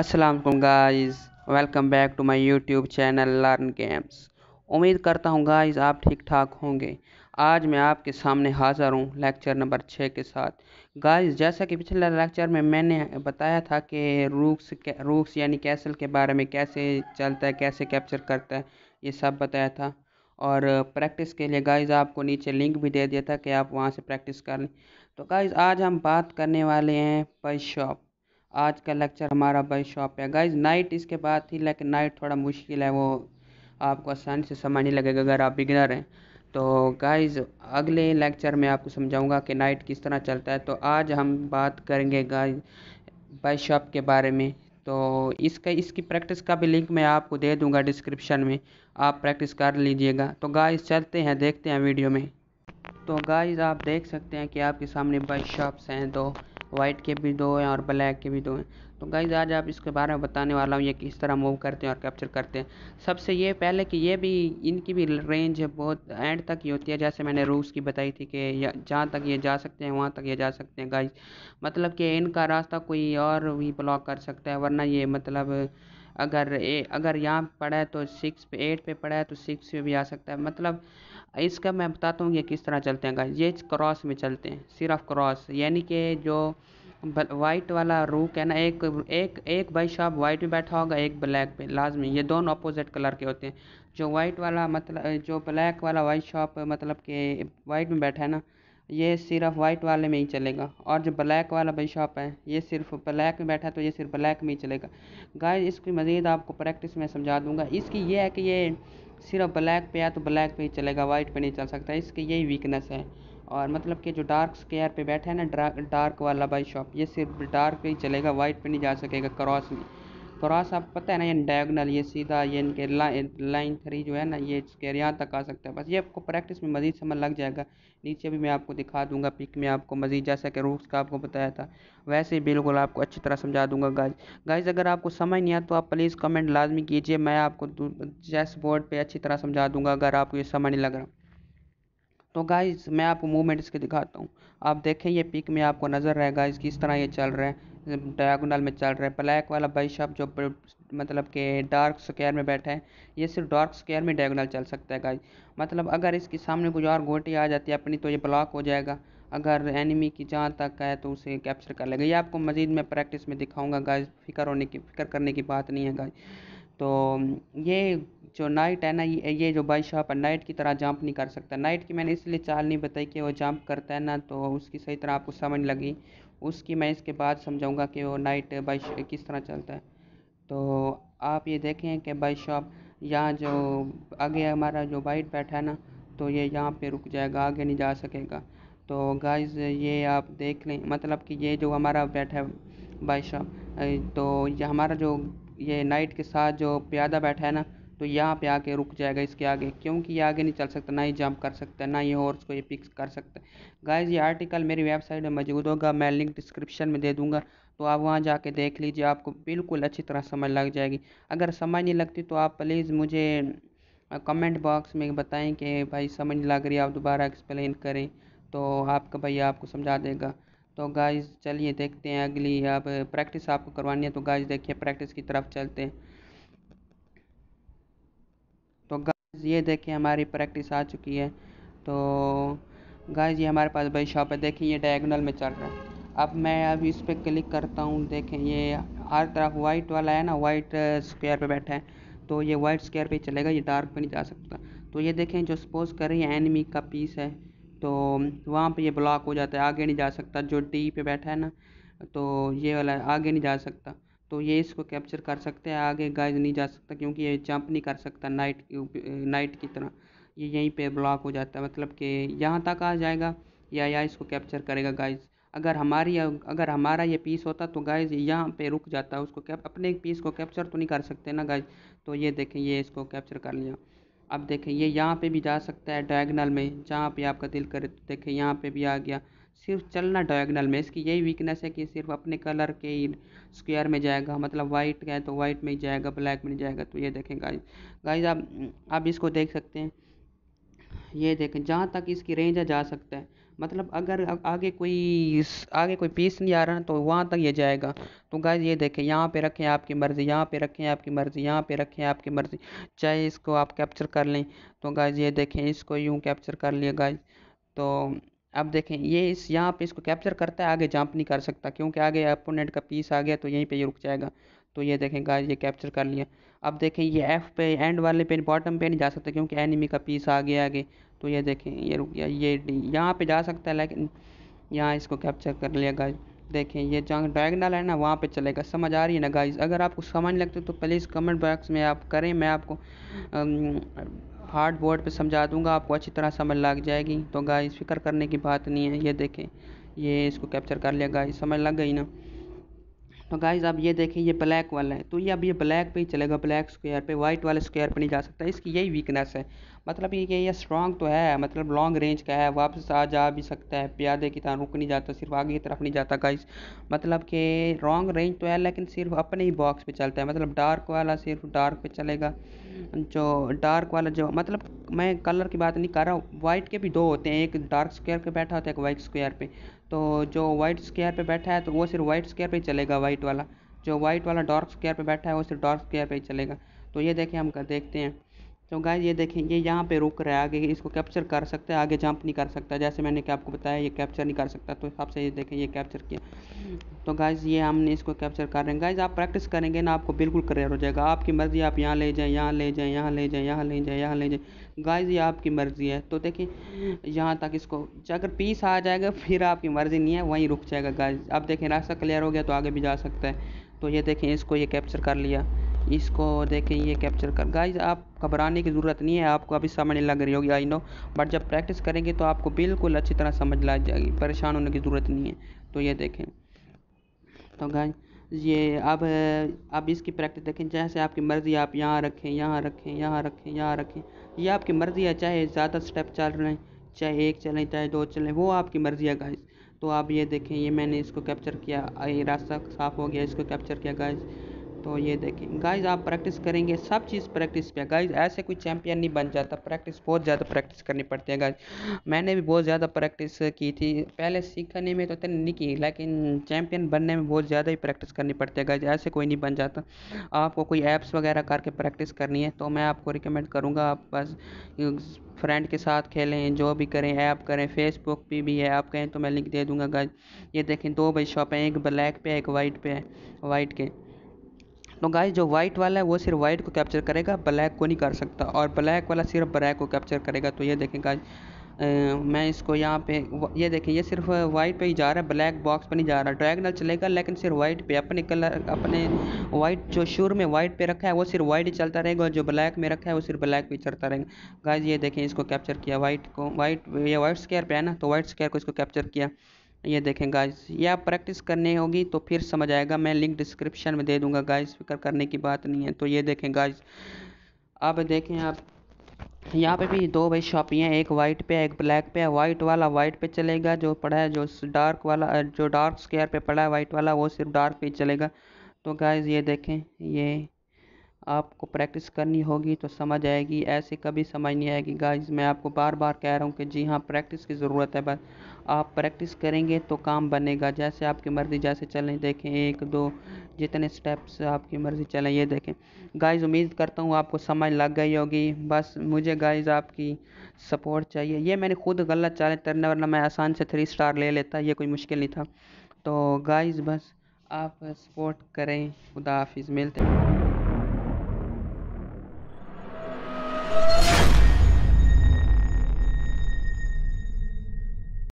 Aslam guys welcome back to my YouTube channel learn games उम्मीद करता हूँ गाइस आप ठीक ठाक होंगे आज मैं आपके सामने हाजिर हूँ लेक्चर नंबर छः के साथ गाइस जैसा कि पिछले लेक्चर में मैंने बताया था कि रूक्स रूक्स यानी कैसल के बारे में कैसे चलता है कैसे कैप्चर करता है ये सब बताया था और प्रैक्टिस के लिए गाइज़ आपको नीचे लिंक भी दे दिया था कि आप वहाँ से प्रैक्टिस कर लें तो गाइज़ आज हम बात करने वाले हैं पई शॉप आज का लेक्चर हमारा बाई शॉप है गाइज नाइट इसके बाद थी लेकिन नाइट थोड़ा मुश्किल है वो आपको आसानी से समझने लगेगा अगर आप बिगनर हैं तो गाइज अगले लेक्चर में आपको समझाऊंगा कि नाइट किस तरह चलता है तो आज हम बात करेंगे गाइज बाई शॉप के बारे में तो इसका इसकी प्रैक्टिस का भी लिंक मैं आपको दे दूंगा डिस्क्रिप्शन में आप प्रैक्टिस कर लीजिएगा तो गाइज चलते हैं देखते हैं वीडियो में तो गाइज़ आप देख सकते हैं कि आपके सामने बाई शॉप्स हैं तो वाइट के भी दो हैं और ब्लैक के भी दो हैं तो गाइज आज आप इसके बारे में बताने वाला हूँ ये किस तरह मूव करते हैं और कैप्चर करते हैं सबसे ये पहले कि ये भी इनकी भी रेंज है बहुत एंड तक ही होती है जैसे मैंने रूस की बताई थी कि जहाँ तक ये जा सकते हैं वहाँ तक ये जा सकते हैं गाइज मतलब कि इनका रास्ता कोई और भी ब्लॉक कर सकता है वरना ये मतलब अगर ए अगर यहाँ पड़ा है तो सिक्स पे एट पे पड़ा है तो सिक्स पे भी आ सकता है मतलब इसका मैं बताता हूँ ये किस तरह चलते हैं ये क्रॉस में चलते हैं सिर्फ क्रॉस यानी कि जो वाइट वाला रूक है ना एक एक एक भाई शॉप वाइट में बैठा होगा एक ब्लैक पे लाजमी ये दोनों अपोजिट कलर के होते हैं जो वाइट वाला मतलब जो ब्लैक वाला वाइट शॉप मतलब के वाइट में बैठा है ना ये सिर्फ वाइट वाले में ही चलेगा और जो ब्लैक वाला भाई शॉप है ये सिर्फ ब्लैक में बैठा है तो ये सिर्फ ब्लैक में ही चलेगा गाय इसकी मज़ीद आपको प्रैक्टिस में समझा दूंगा इसकी ये है कि ये सिर्फ ब्लैक पे आया तो ब्लैक पे ही चलेगा वाइट पे नहीं चल सकता इसकी यही वीकनेस है और मतलब कि जो डार्क स्केयर पे बैठा है ना डार्क वाला बाई शॉप ये सिर्फ डार्क पे ही चलेगा वाइट पे नहीं जा सकेगा क्रॉस में थोड़ा सा पता है ना ये डायगनल ये सीधा ये इनके लाइन थ्री जो है ना ये इसके यहाँ तक आ सकता है बस ये आपको प्रैक्टिस में मज़ीद समझ लग जाएगा नीचे भी मैं आपको दिखा दूंगा पिक में आपको मज़ीद जैसा कि रूट्स का आपको बताया था वैसे बिल्कुल आपको अच्छी तरह समझा दूंगा गाइज गाइज अगर आपको समझ नहीं आया तो आप प्लीज़ कमेंट लाजमी कीजिए मैं आपको चेस बोर्ड पर अच्छी तरह समझा दूंगा अगर आपको ये समझ नहीं लग रहा तो गाइज मैं आपको मूवमेंट इसके दिखाता हूँ आप देखें ये पिक में आपको नज़र रहेगा इस किस तरह ये चल रहा है डायगोनल में चल रहा है ब्लैक वाला बिशप जो मतलब कि डार्क स्क्वायर में बैठा है ये सिर्फ डार्क स्क्वायर में डायगोनल चल सकता है गाइस मतलब अगर इसके सामने कुछ और गोटी आ जाती है अपनी तो ये ब्लॉक हो जाएगा अगर एनिमी की जहाँ तक है तो उसे कैप्चर कर लेगा ये आपको मज़ीद मैं प्रैक्टिस में दिखाऊँगा गाइज फिक्र होने की फिक्र करने की बात नहीं है गाइज तो ये जो नाइट है ना ये ये जो भाई शाह है नाइट की तरह जंप नहीं कर सकता नाइट की मैंने इसलिए चाल नहीं बताई कि वो जंप करता है ना तो उसकी सही तरह आपको समझ लगी उसकी मैं इसके बाद समझाऊंगा कि वो नाइट बाई किस तरह चलता है तो आप ये देखें कि बाई शॉप यहाँ जो आगे हमारा जो बाइट बैठा है ना तो ये यहाँ पे रुक जाएगा आगे नहीं जा सकेगा तो गाइस ये आप देख लें मतलब कि ये जो हमारा बैठा है बाई शॉप तो ये हमारा जो ये नाइट के साथ जो प्यादा बैठा है ना तो यहाँ पे आके रुक जाएगा इसके आगे क्योंकि ये आगे नहीं चल सकता ना ही जंप कर सकता ना ये हॉर्स को ये पिक्स कर सकता गाइज ये आर्टिकल मेरी वेबसाइट में मौजूद होगा मैं लिंक डिस्क्रिप्शन में दे दूँगा तो आप वहाँ जाके देख लीजिए आपको बिल्कुल अच्छी तरह समझ लग जाएगी अगर समझ नहीं लगती तो आप प्लीज़ मुझे कमेंट बॉक्स में बताएँ कि भाई समझ लग रही है आप दोबारा एक्सप्लेन करें तो आपका भैया आपको समझा देगा तो गाइज चलिए देखते हैं अगली अब प्रैक्टिस आपको करवानी है तो गाइज देखिए प्रैक्टिस की तरफ चलते हैं ये देखिए हमारी प्रैक्टिस आ चुकी है तो गाइज ये हमारे पास भाई शॉप है देखिए ये डायगोनल में चल रहा है अब मैं अब इस पर क्लिक करता हूँ देखें ये हर तरफ वाइट वाला है ना वाइट स्क्वायर uh, पे बैठा है तो ये वाइट स्क्वायर पे चलेगा ये डार्क पे नहीं जा सकता तो ये देखें जो सपोज करें ये एनिमी का पीस है तो वहाँ पे ये ब्लॉक हो जाता है आगे नहीं जा सकता जो डी पे बैठा है ना तो ये वाला आगे नहीं जा सकता तो ये इसको कैप्चर कर सकते हैं आगे गाइज नहीं जा सकता क्योंकि ये जंप नहीं कर सकता नाइट नाइट की तरह ये यहीं पे ब्लॉक हो जाता है मतलब कि यहाँ तक आ जाएगा या या इसको कैप्चर करेगा गाइज अगर हमारी अगर हमारा ये पीस होता तो गाइज यहाँ पे रुक जाता उसको कैप अपने पीस को कैप्चर तो नहीं कर सकते ना गाइज तो ये देखें ये इसको कैप्चर कर लिया अब देखें ये यहाँ पे भी जा सकता है डायगनल में जहाँ पे आपका दिल करे तो देखें यहाँ पे भी आ गया सिर्फ चलना डायगनल में इसकी यही वीकनेस है कि सिर्फ अपने कलर के ही स्क्वायर में जाएगा मतलब वाइट का है तो वाइट में ही जाएगा ब्लैक में नहीं जाएगा तो ये देखें गाइज गाइज आप आप इसको देख सकते हैं ये देखें जहाँ तक इसकी रेंज जा सकता है मतलब अगर आगे कोई आगे कोई पीस नहीं आ रहा तो वहाँ तक ये जाएगा तो गाइज ये देखें यहाँ पे रखें आपकी मर्ज़ी यहाँ पे रखें आपकी मर्ज़ी यहाँ पे रखें आपकी मर्ज़ी चाहे इसको आप कैप्चर कर लें तो गाइज ये देखें इसको यूँ कैप्चर कर लिए गाइज तो अब देखें ये इस यहाँ पे इसको कैप्चर करता है आगे जंप नहीं कर सकता क्योंकि आगे अपोनेंट का पीस आ गया तो यहीं पे ये रुक जाएगा तो ये देखें गाइस ये कैप्चर कर लिया अब देखें ये एफ़ पे एंड वाले पे बॉटम पे नहीं जा सकता क्योंकि एनिमी का पीस आ गया आगे तो ये देखें ये रुक गया ये यहाँ पर जा सकता है लेकिन यहाँ इसको कैप्चर कर लिया गाय देखें ये जहाँ डायगनल है ना वहाँ पे चलेगा समझ आ रही है ना गाइस अगर आपको समझ लगती तो प्लीज़ कमेंट बॉक्स में आप करें मैं आपको हार्ड बोर्ड पे समझा दूंगा आपको अच्छी तरह समझ लग जाएगी तो गाइस फिक्र करने की बात नहीं है ये देखें ये इसको कैप्चर कर लिया गाइस समझ लग गई ना तो गाइज आप ये देखें ये ब्लैक वाला है तो ये अब ये ब्लैक पे ही चलेगा ब्लैक स्क्वायर पे वाइट वाले स्क्वायर पे नहीं जा सकता इसकी यही वीकनेस है मतलब ये कि ये स्ट्रॉन्ग तो है मतलब लॉन्ग रेंज का है वापस आ जा भी सकता है प्यादे की तरह रुक नहीं जाता सिर्फ आगे की तरफ नहीं जाता गाइज मतलब कि लॉन्ग रेंज तो है लेकिन सिर्फ अपने ही बॉक्स पर चलता है मतलब डार्क वाला सिर्फ डार्क पर चलेगा जो डार्क वाला जो मतलब मैं कलर की बात नहीं कर रहा हूँ वाइट के भी दो होते हैं एक डार्क स्क्वायर पर बैठा होता है एक वाइट स्क्वायर पर तो जो वाइट स्केयर पे बैठा है तो वो सिर्फ वाइट स्केयर पे ही चलेगा वाइट वाला जो वाइट वाला डार्क स्केयर पे बैठा है वो सिर्फ डार्क स्केयर पे ही चलेगा तो ये देखें हम देखते हैं तो गाय ये देखें ये यहाँ पे रुक रहा है आगे इसको कैप्चर कर सकते हैं आगे जंप नहीं कर सकता जैसे मैंने क्या आपको बताया ये कैप्चर नहीं कर सकता तो हिसाब से ये देखें ये कैप्चर किया तो गाइज ये हमने इसको कैप्चर कर रहे हैं गाइज आप प्रैक्टिस करेंगे ना आपको बिल्कुल क्लियर हो जाएगा आपकी मर्ज़ी आप यहाँ ले जाएँ यहाँ ले जाएँ यहाँ ले जाएँ यहाँ ले जाएँ यहाँ ले जाएँ गाइज ये आपकी मर्ज़ी है तो देखें यहाँ तक इसको अगर पीस आ जाएगा फिर आपकी मर्ज़ी नहीं है वहीं रुक जाएगा गाइज आप देखें रास्ता क्लियर हो गया तो आगे भी जा सकता है तो ये देखें इसको ये कैप्चर कर लिया इसको देखें ये कैप्चर कर गाइज आप घबराने की ज़रूरत नहीं है आपको अभी समझ लग रही होगी आई नो बट जब प्रैक्टिस करेंगे तो आपको बिल्कुल अच्छी तरह समझ लग जाएगी परेशान होने की ज़रूरत नहीं है तो ये देखें तो गाइज ये अब अब इसकी प्रैक्टिस देखें जैसे आपकी मर्ज़ी आप यहाँ रखें यहाँ रखें यहाँ रखें यहाँ रखें ये आपकी मर्ज़ी है चाहे ज़्यादा स्टेप चल रहे हैं चाहे एक चलें चाहे दो चलें वो आपकी मर्ज़ी है गाइस तो आप ये देखें ये मैंने इसको कैप्चर किया ये रास्ता साफ़ हो गया इसको कैप्चर किया गाइस तो ये देखिए गाइज आप प्रैक्टिस करेंगे सब चीज़ प्रैक्टिस पे गाइज ऐसे कोई चैम्पियन नहीं बन जाता प्रैक्टिस बहुत ज़्यादा प्रैक्टिस करनी पड़ती है गाइज मैंने भी बहुत ज़्यादा प्रैक्टिस की थी पहले सीखने में तो इतनी नहीं की लेकिन चैम्पियन बनने में बहुत ज़्यादा ही प्रैक्टिस करनी पड़ती है गाइज ऐसे कोई नहीं बन जाता आपको कोई ऐप्स वगैरह करके प्रैक्टिस करनी है तो मैं आपको रिकमेंड करूँगा आप बस फ्रेंड के साथ खेलें जो भी करें ऐप करें फेसबुक पे भी है आप कहें तो मैं लिंक दे दूँगा गाइज ये देखें दो भाई शॉप है एक ब्लैक पे एक वाइट पे है वाइट के तो गाइस जो वाइट वाला है वो सिर्फ वाइट को कैप्चर करेगा ब्लैक को नहीं कर सकता और ब्लैक वाला सिर्फ ब्लैक को कैप्चर करेगा तो ये देखें गाइस मैं इसको यहाँ पे ये देखें ये सिर्फ वाइट पे ही जा रहा है ब्लैक बॉक्स पे नहीं जा रहा ड्रैगनल चलेगा लेकिन सिर्फ वाइट पे अपने कलर अपने वाइट जो शुरू में वाइट पे रखा है वो सिर्फ वाइट ही चलता रहेगा और जो ब्लैक में रखा है वो सिर्फ ब्लैक पे चलता रहेगा गाइज ये देखें इसको कैप्चर किया वाइट को वाइट ये वाइट स्केयर पे है ना तो वाइट स्केयर को इसको कैप्चर किया ये देखें गाइस ये आप प्रैक्टिस करनी होगी तो फिर समझ आएगा मैं लिंक डिस्क्रिप्शन में दे दूंगा गाइस फिक्र करने की बात नहीं है तो ये देखें गाइस अब देखें आप यहाँ पे भी दो भाई शॉपियाँ एक वाइट पे एक ब्लैक पे वाइट वाला वाइट पे चलेगा जो पड़ा है जो डार्क वाला जो डार्क स्केयर पे पड़ा है वाइट वाला वो सिर्फ डार्क पे चलेगा तो गाइज़ ये देखें ये आपको प्रैक्टिस करनी होगी तो समझ आएगी ऐसे कभी समझ नहीं आएगी गाइस मैं आपको बार बार कह रहा हूँ कि जी हाँ प्रैक्टिस की ज़रूरत है बस आप प्रैक्टिस करेंगे तो काम बनेगा जैसे आपकी मर्ज़ी जैसे चलें देखें एक दो जितने स्टेप्स आपकी मर्ज़ी चलें ये देखें गाइस उम्मीद करता हूँ आपको समझ लग गई होगी बस मुझे गाइस आपकी सपोर्ट चाहिए ये मैंने खुद गलत चाले तरने वरना मैं आसान से थ्री स्टार ले लेता ये कोई मुश्किल नहीं था तो गाइस बस आप सपोर्ट करें खुदा हाफिज़ मिलते हैं